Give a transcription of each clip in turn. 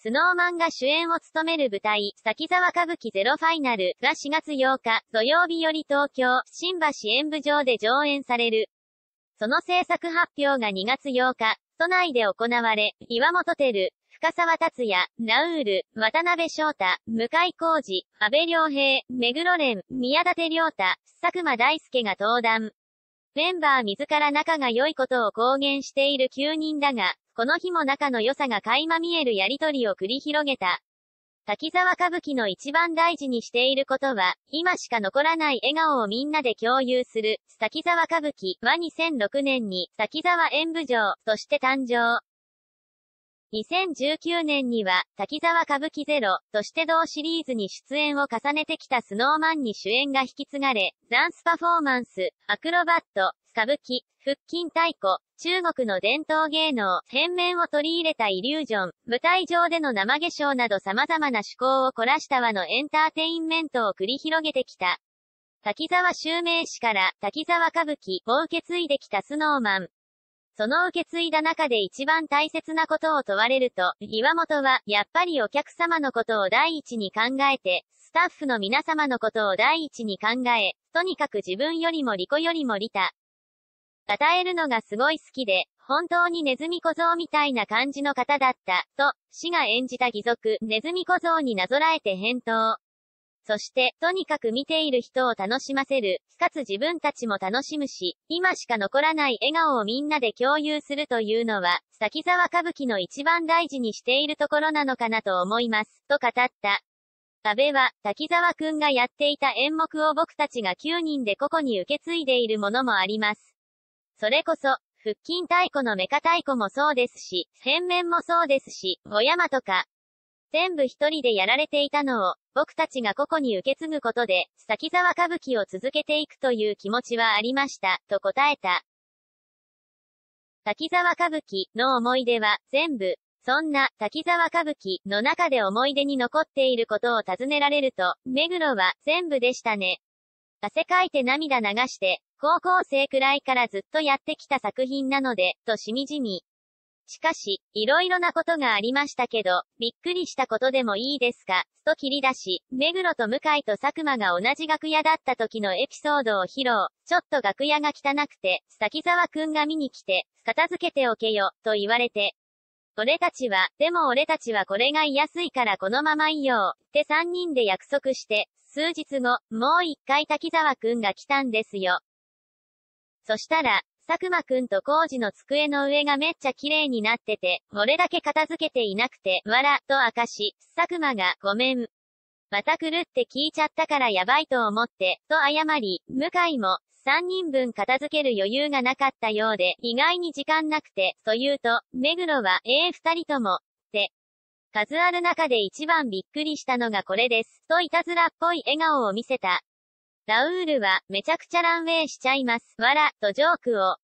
スノーマンが主演を務める舞台、滝沢歌舞伎ゼロファイナルが4月8日、土曜日より東京、新橋演舞場で上演される。その制作発表が2月8日、都内で行われ、岩本照、深沢達也、ナウール、渡辺翔太、向井浩二、安倍良平、目黒蓮、宮舘良太、佐久間大介が登壇。メンバー自ら仲が良いことを公言している9人だが、この日も仲の良さが垣間見えるやりとりを繰り広げた。滝沢歌舞伎の一番大事にしていることは、今しか残らない笑顔をみんなで共有する、滝沢歌舞伎は2006年に、滝沢演舞場として誕生。2019年には、滝沢歌舞伎ゼロとして同シリーズに出演を重ねてきたスノーマンに主演が引き継がれ、ダンスパフォーマンス、アクロバット、歌舞伎、腹筋太鼓、中国の伝統芸能、変面を取り入れたイリュージョン、舞台上での生化粧など様々な趣向を凝らした和のエンターテインメントを繰り広げてきた。滝沢襲名氏から滝沢歌舞伎を受け継いできたスノーマン。その受け継いだ中で一番大切なことを問われると、岩本は、やっぱりお客様のことを第一に考えて、スタッフの皆様のことを第一に考え、とにかく自分よりも利己よりも利他、与えるのがすごい好きで、本当にネズミ小僧みたいな感じの方だった、と、死が演じた義賊、ネズミ小僧になぞらえて返答。そして、とにかく見ている人を楽しませる、かつ自分たちも楽しむし、今しか残らない笑顔をみんなで共有するというのは、滝沢歌舞伎の一番大事にしているところなのかなと思います、と語った。安倍は、滝沢くんがやっていた演目を僕たちが9人で個々に受け継いでいるものもあります。それこそ、腹筋太鼓のメカ太鼓もそうですし、変面もそうですし、小山とか、全部一人でやられていたのを、僕たちが個々に受け継ぐことで、滝沢歌舞伎を続けていくという気持ちはありました、と答えた。滝沢歌舞伎の思い出は、全部、そんな、滝沢歌舞伎の中で思い出に残っていることを尋ねられると、目黒は、全部でしたね。汗かいて涙流して、高校生くらいからずっとやってきた作品なので、としみじみ。しかし、いろいろなことがありましたけど、びっくりしたことでもいいですか、と切り出し、目黒と向井と佐久間が同じ楽屋だった時のエピソードを披露、ちょっと楽屋が汚くて、滝沢くんが見に来て、片付けておけよ、と言われて、俺たちは、でも俺たちはこれが言いやすいからこのままいよう、って3人で約束して、数日後、もう一回滝沢くんが来たんですよ。そしたら、佐久間くんと工事の机の上がめっちゃ綺麗になってて、俺だけ片付けていなくて、わら、と明かし、佐久間が、ごめん。また来るって聞いちゃったからやばいと思って、と謝り、向井も、3人分片付ける余裕がなかったようで、意外に時間なくて、というと、目黒は、ええー、二人とも、って、数ある中で一番びっくりしたのがこれです、といたずらっぽい笑顔を見せた。ラウールは、めちゃくちゃランウェイしちゃいます。わら、とジョークを。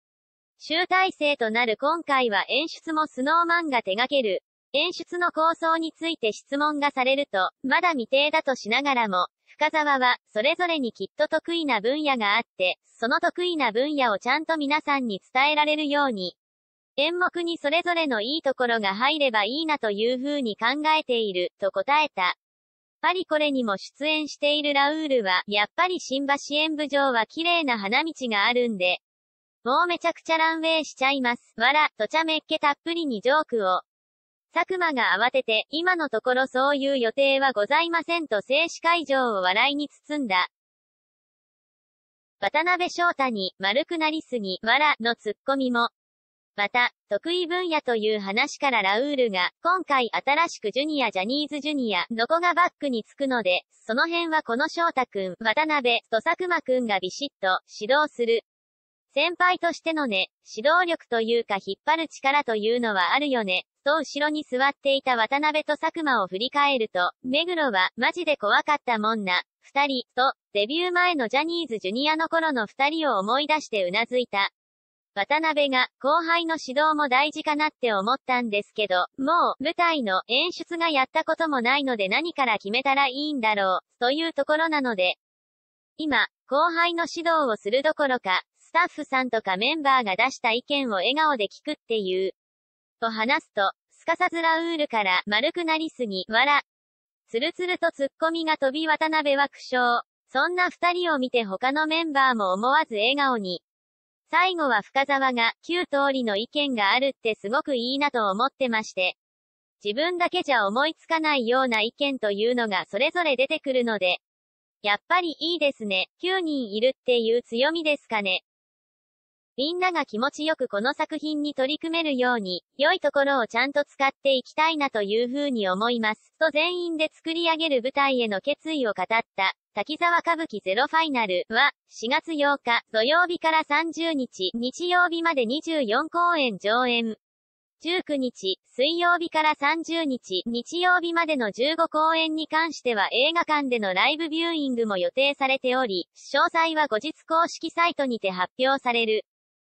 集大成となる今回は演出もスノーマンが手掛ける。演出の構想について質問がされると、まだ未定だとしながらも、深沢は、それぞれにきっと得意な分野があって、その得意な分野をちゃんと皆さんに伝えられるように、演目にそれぞれのいいところが入ればいいなというふうに考えている、と答えた。ぱりこれにも出演しているラウールは、やっぱり新橋演舞場は綺麗な花道があるんで、もうめちゃくちゃランウェイしちゃいます。わら、とちゃめっけたっぷりにジョークを。佐久間が慌てて、今のところそういう予定はございませんと静止会場を笑いに包んだ。渡辺翔太に、丸くなりすぎ、わら、のツッコミも。また、得意分野という話からラウールが、今回新しくジュニアジャニーズジュニアの子がバックにつくので、その辺はこの翔太くん、渡辺、と佐久間くんがビシッと、指導する。先輩としてのね、指導力というか引っ張る力というのはあるよね、と後ろに座っていた渡辺と佐久間を振り返ると、目黒は、マジで怖かったもんな、二人、と、デビュー前のジャニーズジュニアの頃の二人を思い出してうなずいた。渡辺が、後輩の指導も大事かなって思ったんですけど、もう、舞台の演出がやったこともないので何から決めたらいいんだろう、というところなので、今、後輩の指導をするどころか、スタッフさんとかメンバーが出した意見を笑顔で聞くっていう、と話すと、すかさずラウールから、丸くなりすぎ、笑。ツつるつるとツッコミが飛び渡辺は苦笑。そんな二人を見て他のメンバーも思わず笑顔に。最後は深沢が、9通りの意見があるってすごくいいなと思ってまして。自分だけじゃ思いつかないような意見というのがそれぞれ出てくるので。やっぱりいいですね。9人いるっていう強みですかね。みんなが気持ちよくこの作品に取り組めるように、良いところをちゃんと使っていきたいなというふうに思います。と全員で作り上げる舞台への決意を語った。滝沢歌舞伎ゼロファイナルは、4月8日土曜日から30日、日曜日まで24公演上演。19日、水曜日から30日、日曜日までの15公演に関しては映画館でのライブビューイングも予定されており、詳細は後日公式サイトにて発表される。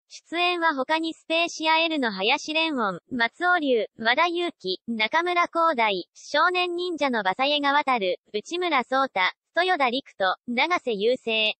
出演は他にスペーシア L の林蓮音、松尾龍、和田祐樹、中村光大、少年忍者の馬佐江が渡る、内村聡太、豊田陸と、長瀬優生。